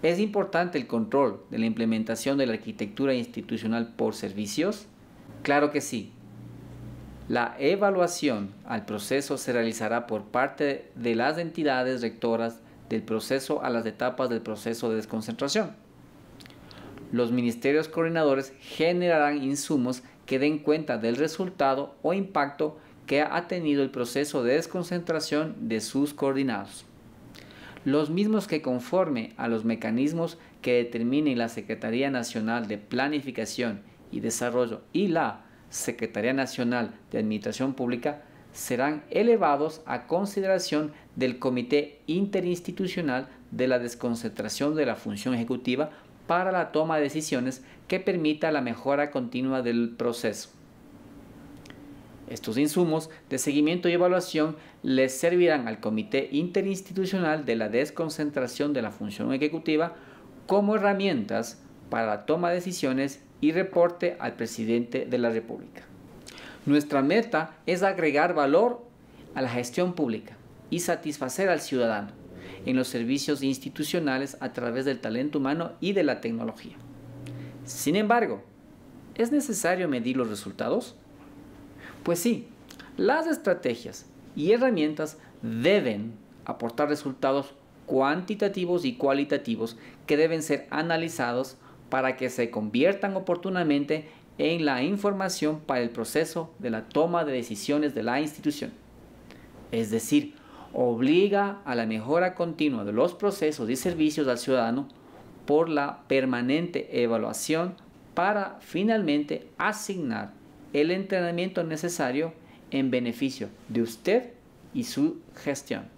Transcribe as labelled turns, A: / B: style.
A: Es importante el control de la implementación de la arquitectura institucional por servicios. Claro que sí. La evaluación al proceso se realizará por parte de las entidades rectoras del proceso a las etapas del proceso de desconcentración. Los ministerios coordinadores generarán insumos que den cuenta del resultado o impacto que ha tenido el proceso de desconcentración de sus coordinados los mismos que conforme a los mecanismos que determinen la Secretaría Nacional de Planificación y Desarrollo y la Secretaría Nacional de Administración Pública serán elevados a consideración del Comité Interinstitucional de la Desconcentración de la Función Ejecutiva para la toma de decisiones que permita la mejora continua del proceso. Estos insumos de seguimiento y evaluación les servirán al Comité Interinstitucional de la Desconcentración de la Función Ejecutiva como herramientas para la toma de decisiones y reporte al presidente de la República. Nuestra meta es agregar valor a la gestión pública y satisfacer al ciudadano en los servicios institucionales a través del talento humano y de la tecnología. Sin embargo, ¿es necesario medir los resultados? Pues sí, las estrategias y herramientas deben aportar resultados cuantitativos y cualitativos que deben ser analizados para que se conviertan oportunamente en la información para el proceso de la toma de decisiones de la institución. Es decir, obliga a la mejora continua de los procesos y servicios al ciudadano por la permanente evaluación para finalmente asignar el entrenamiento necesario en beneficio de usted y su gestión.